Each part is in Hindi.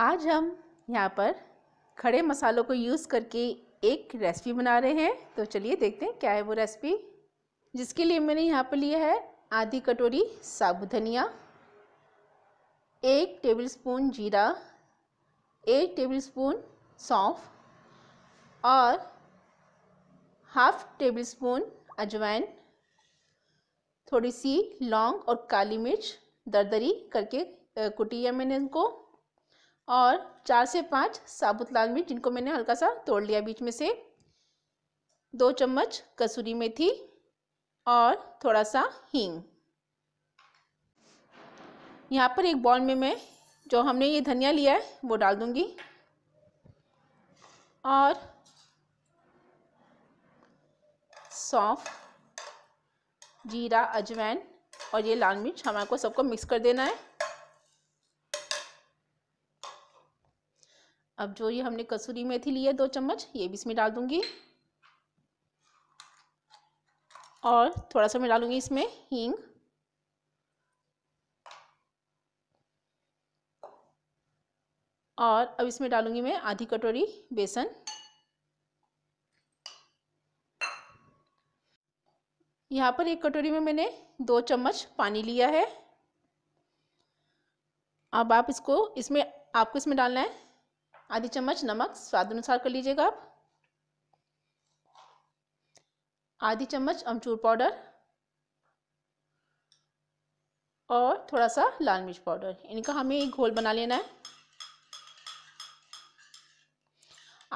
आज हम यहाँ पर खड़े मसालों को यूज़ करके एक रेसिपी बना रहे हैं तो चलिए देखते हैं क्या है वो रेसिपी जिसके लिए मैंने यहाँ पर लिया है आधी कटोरी साबुत धनिया एक टेबलस्पून जीरा एक टेबलस्पून सौंफ और हाफ टेबल स्पून अजवाइन थोड़ी सी लौंग और काली मिर्च दरदरी करके कुटी है मैंने इनको और चार से पाँच साबुत लाल मिर्च जिनको मैंने हल्का सा तोड़ लिया बीच में से दो चम्मच कसूरी मेथी और थोड़ा सा हींग यहाँ पर एक बॉल में मैं जो हमने ये धनिया लिया है वो डाल दूँगी और सौंफ जीरा अजवैन और ये लाल मिर्च हमारे को सबको मिक्स कर देना है अब जो ये हमने कसूरी मेथी ली है दो चम्मच ये भी इसमें डाल दूंगी और थोड़ा सा मैं डालूंगी इसमें हींग और अब इसमें डालूंगी मैं आधी कटोरी बेसन यहाँ पर एक कटोरी में मैंने दो चम्मच पानी लिया है अब आप इसको इसमें आपको इसमें डालना है आधी चम्मच नमक स्वाद अनुसार कर लीजिएगा आप आधी चम्मच अमचूर पाउडर और थोड़ा सा लाल मिर्च पाउडर इनका हमें एक घोल बना लेना है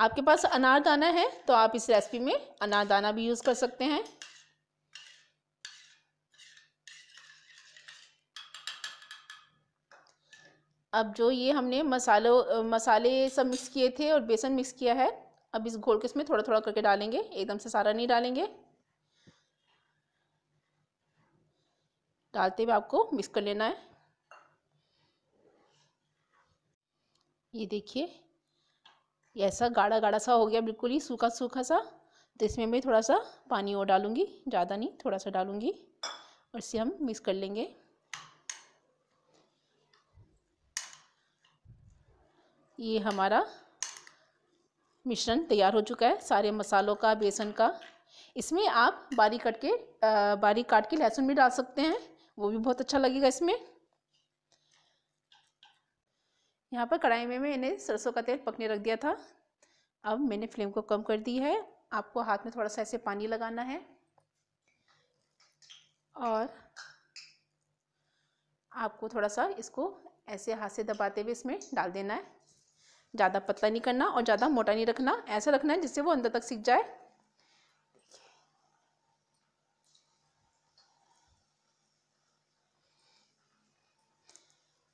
आपके पास अनारदाना है तो आप इस रेसिपी में अनारदाना भी यूज़ कर सकते हैं अब जो ये हमने मसालों मसाले सब मिक्स किए थे और बेसन मिक्स किया है अब इस घोल के इसमें थोड़ा थोड़ा करके डालेंगे एकदम से सारा नहीं डालेंगे डालते हुए आपको मिक्स कर लेना है ये देखिए ये ऐसा गाढ़ा गाढ़ा सा हो गया बिल्कुल ही सूखा सूखा सा तो इसमें मैं थोड़ा सा पानी और डालूँगी ज़्यादा नहीं थोड़ा सा डालूँगी और इसे हम मिक्स कर लेंगे ये हमारा मिश्रण तैयार हो चुका है सारे मसालों का बेसन का इसमें आप बारीक कट के बारीक काट के लहसुन भी डाल सकते हैं वो भी बहुत अच्छा लगेगा इसमें यहाँ पर कढ़ाई में मैंने सरसों का तेल पकने रख दिया था अब मैंने फ्लेम को कम कर दी है आपको हाथ में थोड़ा सा ऐसे पानी लगाना है और आपको थोड़ा सा इसको ऐसे हाथ से दबाते हुए इसमें डाल देना है ज़्यादा पतला नहीं करना और ज़्यादा मोटा नहीं रखना ऐसा रखना है जिससे वो अंदर तक सीख जाए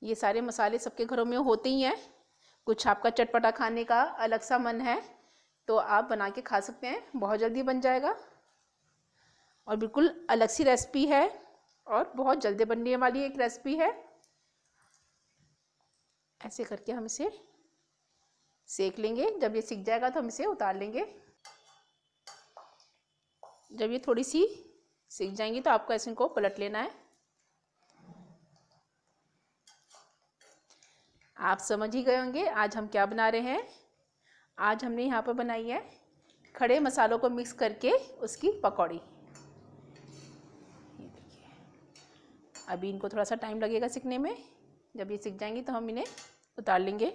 ये सारे मसाले सबके घरों में होते ही हैं कुछ आपका चटपटा खाने का अलग सा मन है तो आप बना के खा सकते हैं बहुत जल्दी बन जाएगा और बिल्कुल अलग सी रेसिपी है और बहुत जल्दी बनने वाली एक रेसिपी है ऐसे करके हम इसे सेक लेंगे जब ये सीख जाएगा तो हम इसे उतार लेंगे जब ये थोड़ी सी सीख जाएंगी तो आपको ऐसे इनको पलट लेना है आप समझ ही गए होंगे आज हम क्या बना रहे हैं आज हमने यहाँ पर बनाई है खड़े मसालों को मिक्स करके उसकी पकौड़ी अभी इनको थोड़ा सा टाइम लगेगा सीखने में जब ये सीख जाएंगी तो हम इन्हें उतार लेंगे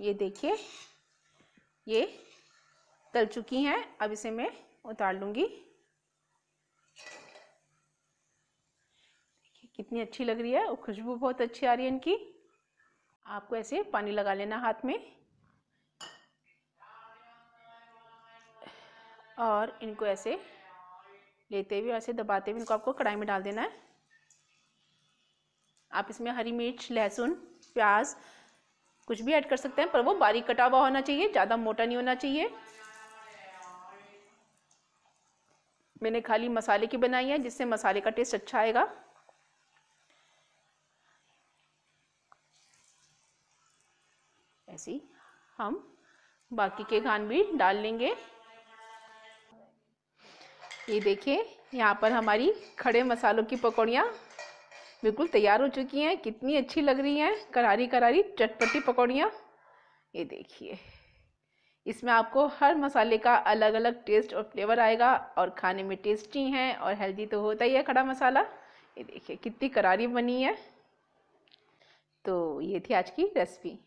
ये देखिए ये तल चुकी हैं अब इसे मैं उतार लूँगी कितनी अच्छी लग रही है और खुशबू बहुत अच्छी आ रही है इनकी आपको ऐसे पानी लगा लेना हाथ में और इनको ऐसे लेते हुए ऐसे दबाते हुए इनको आपको कढ़ाई में डाल देना है आप इसमें हरी मिर्च लहसुन प्याज कुछ भी ऐड कर सकते हैं पर वो बारीक कटा हुआ होना चाहिए ज़्यादा मोटा नहीं होना चाहिए मैंने खाली मसाले की बनाई है जिससे मसाले का टेस्ट अच्छा आएगा ऐसे हम बाकी के घान भी डाल लेंगे ये देखिए यहाँ पर हमारी खड़े मसालों की पकौड़ियाँ बिल्कुल तैयार हो चुकी हैं कितनी अच्छी लग रही हैं करारी करारी चटपटी पकौड़ियाँ ये देखिए इसमें आपको हर मसाले का अलग अलग टेस्ट और फ्लेवर आएगा और खाने में टेस्टी हैं और हेल्दी तो होता ही है खड़ा मसाला ये देखिए कितनी करारी बनी है तो ये थी आज की रेसिपी